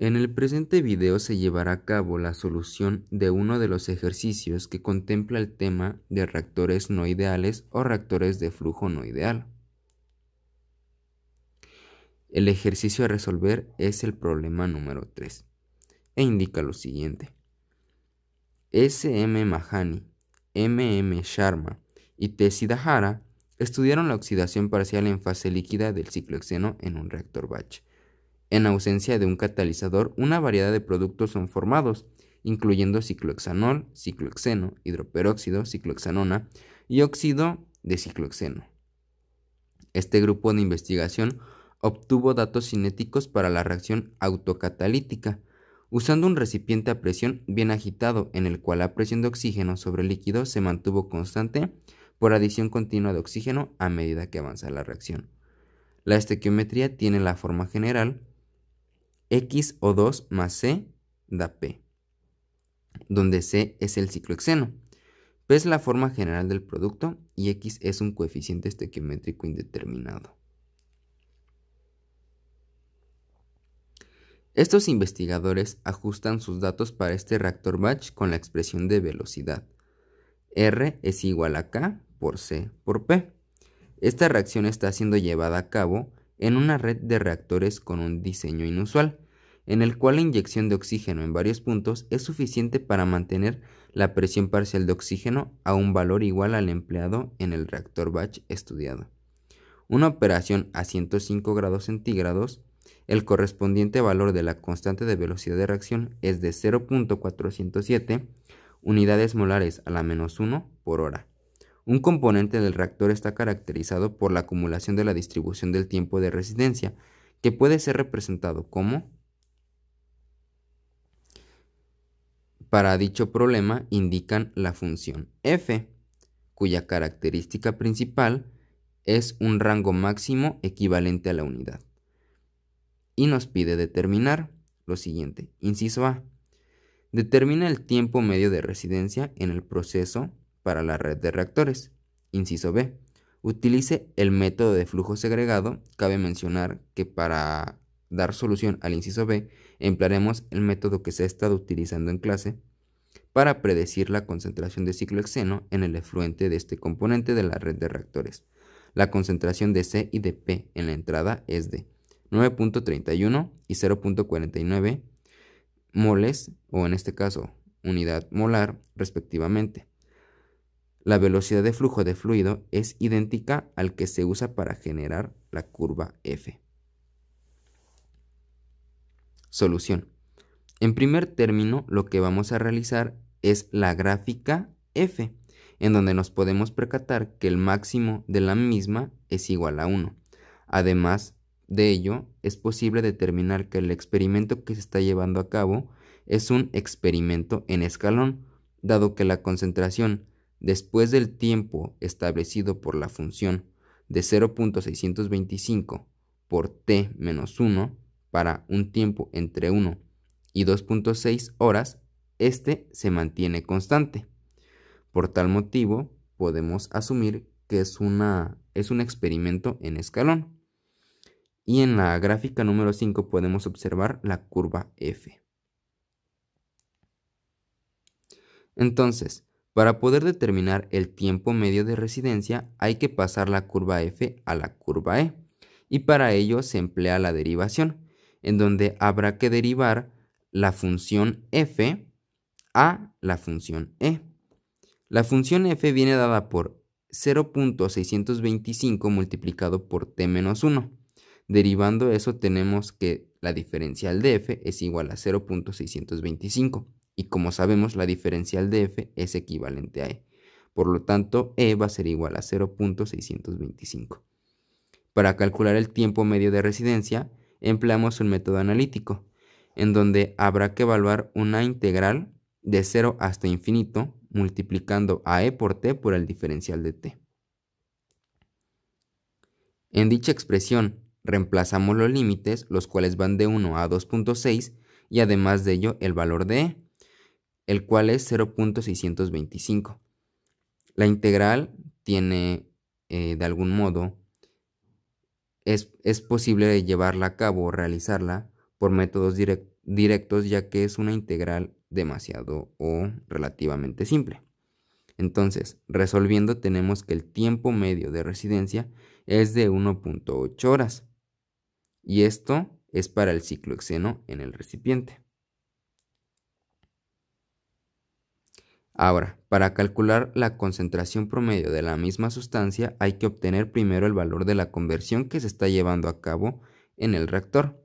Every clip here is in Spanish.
En el presente video se llevará a cabo la solución de uno de los ejercicios que contempla el tema de reactores no ideales o reactores de flujo no ideal. El ejercicio a resolver es el problema número 3 e indica lo siguiente. S.M. Mahani, M.M. Sharma y Tessie Dahara estudiaron la oxidación parcial en fase líquida del ciclohexeno en un reactor batch en ausencia de un catalizador, una variedad de productos son formados, incluyendo ciclohexanol, ciclohexeno, hidroperóxido, ciclohexanona y óxido de ciclohexeno. Este grupo de investigación obtuvo datos cinéticos para la reacción autocatalítica, usando un recipiente a presión bien agitado en el cual la presión de oxígeno sobre el líquido se mantuvo constante por adición continua de oxígeno a medida que avanza la reacción. La estequiometría tiene la forma general X o 2 más C da P, donde C es el ciclohexeno. P es la forma general del producto y X es un coeficiente estequiométrico indeterminado. Estos investigadores ajustan sus datos para este reactor batch con la expresión de velocidad. R es igual a K por C por P. Esta reacción está siendo llevada a cabo en una red de reactores con un diseño inusual, en el cual la inyección de oxígeno en varios puntos es suficiente para mantener la presión parcial de oxígeno a un valor igual al empleado en el reactor batch estudiado. Una operación a 105 grados centígrados, el correspondiente valor de la constante de velocidad de reacción es de 0.407 unidades molares a la menos 1 por hora. Un componente del reactor está caracterizado por la acumulación de la distribución del tiempo de residencia, que puede ser representado como Para dicho problema indican la función f, cuya característica principal es un rango máximo equivalente a la unidad. Y nos pide determinar lo siguiente, inciso A. Determina el tiempo medio de residencia en el proceso para la red de reactores. Inciso B. Utilice el método de flujo segregado. Cabe mencionar que para dar solución al inciso B, emplearemos el método que se ha estado utilizando en clase para predecir la concentración de ciclohexeno en el efluente de este componente de la red de reactores. La concentración de C y de P en la entrada es de 9.31 y 0.49 moles, o en este caso unidad molar, respectivamente. La velocidad de flujo de fluido es idéntica al que se usa para generar la curva F. Solución. En primer término, lo que vamos a realizar es la gráfica F, en donde nos podemos percatar que el máximo de la misma es igual a 1. Además de ello, es posible determinar que el experimento que se está llevando a cabo es un experimento en escalón, dado que la concentración después del tiempo establecido por la función de 0.625 por t menos 1 para un tiempo entre 1 y 2.6 horas, este se mantiene constante. Por tal motivo, podemos asumir que es, una, es un experimento en escalón. Y en la gráfica número 5 podemos observar la curva F. Entonces, para poder determinar el tiempo medio de residencia hay que pasar la curva f a la curva e y para ello se emplea la derivación, en donde habrá que derivar la función f a la función e. La función f viene dada por 0.625 multiplicado por t menos 1. Derivando eso tenemos que la diferencial de f es igual a 0.625. Y como sabemos, la diferencial de f es equivalente a e. Por lo tanto, e va a ser igual a 0.625. Para calcular el tiempo medio de residencia, empleamos un método analítico, en donde habrá que evaluar una integral de 0 hasta infinito, multiplicando a e por t por el diferencial de t. En dicha expresión, reemplazamos los límites, los cuales van de 1 a 2.6, y además de ello el valor de e el cual es 0.625. La integral tiene, eh, de algún modo, es, posible llevarla a cabo o realizarla por métodos directos ya que es una integral demasiado o relativamente simple. Entonces, resolviendo tenemos que el tiempo medio de residencia es de 1.8 horas. Y esto es para el ciclo exeno en el recipiente. Ahora, para calcular la concentración promedio de la misma sustancia hay que obtener primero el valor de la conversión que se está llevando a cabo en el reactor.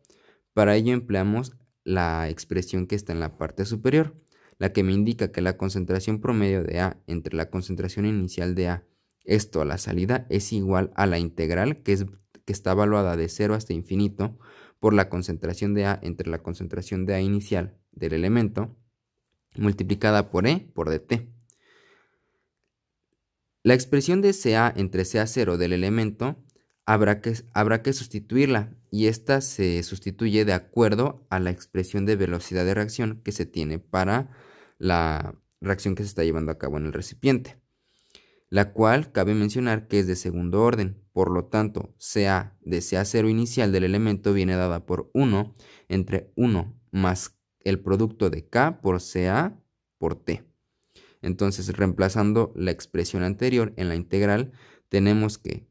Para ello empleamos la expresión que está en la parte superior, la que me indica que la concentración promedio de A entre la concentración inicial de A, esto a la salida, es igual a la integral que, es, que está evaluada de 0 hasta infinito por la concentración de A entre la concentración de A inicial del elemento multiplicada por E por dt. La expresión de CA entre CA0 del elemento habrá que, habrá que sustituirla y esta se sustituye de acuerdo a la expresión de velocidad de reacción que se tiene para la reacción que se está llevando a cabo en el recipiente, la cual cabe mencionar que es de segundo orden, por lo tanto, CA de CA0 inicial del elemento viene dada por 1 entre 1 más el producto de K por CA por T. Entonces, reemplazando la expresión anterior en la integral, tenemos que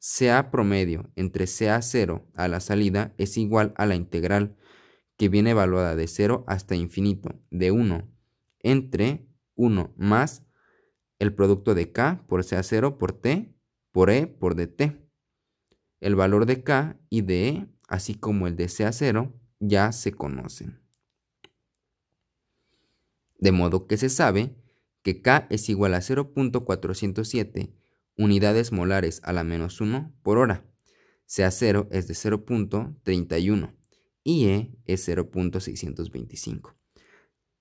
CA promedio entre CA0 a la salida es igual a la integral que viene evaluada de 0 hasta infinito de 1 entre 1 más el producto de K por CA0 por T por E por DT. El valor de K y de E, así como el de CA0, ya se conocen de modo que se sabe que K es igual a 0.407 unidades molares a la menos 1 por hora. CA0 es de 0.31 y E es 0.625.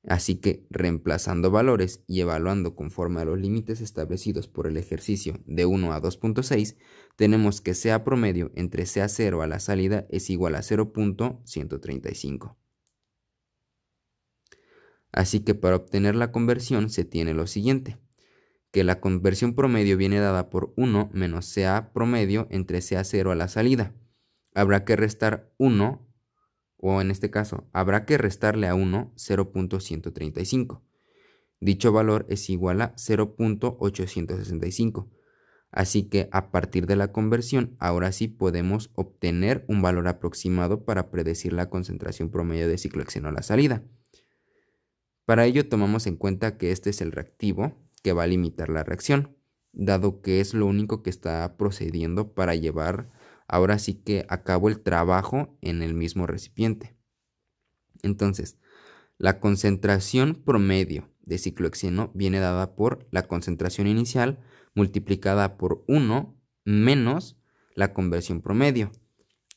Así que reemplazando valores y evaluando conforme a los límites establecidos por el ejercicio de 1 a 2.6, tenemos que CA promedio entre CA0 a la salida es igual a 0.135. Así que para obtener la conversión se tiene lo siguiente, que la conversión promedio viene dada por 1 menos CA promedio entre CA0 a la salida. Habrá que restar 1, o en este caso, habrá que restarle a 1 0.135. Dicho valor es igual a 0.865. Así que a partir de la conversión, ahora sí podemos obtener un valor aproximado para predecir la concentración promedio de ciclohexeno a la salida. Para ello tomamos en cuenta que este es el reactivo que va a limitar la reacción, dado que es lo único que está procediendo para llevar ahora sí que a cabo el trabajo en el mismo recipiente. Entonces, la concentración promedio de ciclohexeno viene dada por la concentración inicial multiplicada por 1 menos la conversión promedio.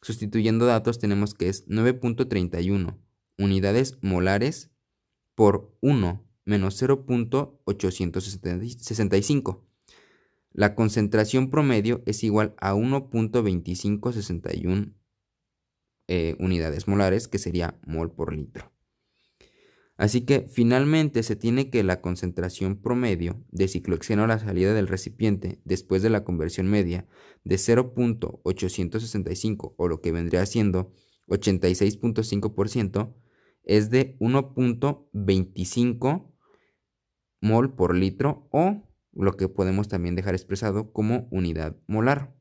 Sustituyendo datos tenemos que es 9.31 unidades molares por 1 menos 0.865. La concentración promedio es igual a 1.2561 eh, unidades molares, que sería mol por litro. Así que finalmente se tiene que la concentración promedio de ciclohexeno a la salida del recipiente después de la conversión media de 0.865 o lo que vendría siendo 86.5% es de 1.25 mol por litro o lo que podemos también dejar expresado como unidad molar.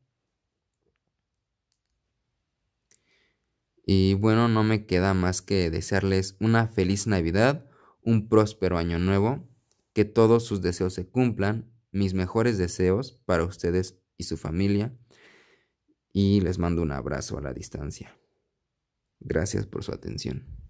Y bueno, no me queda más que desearles una feliz Navidad, un próspero año nuevo, que todos sus deseos se cumplan, mis mejores deseos para ustedes y su familia, y les mando un abrazo a la distancia. Gracias por su atención.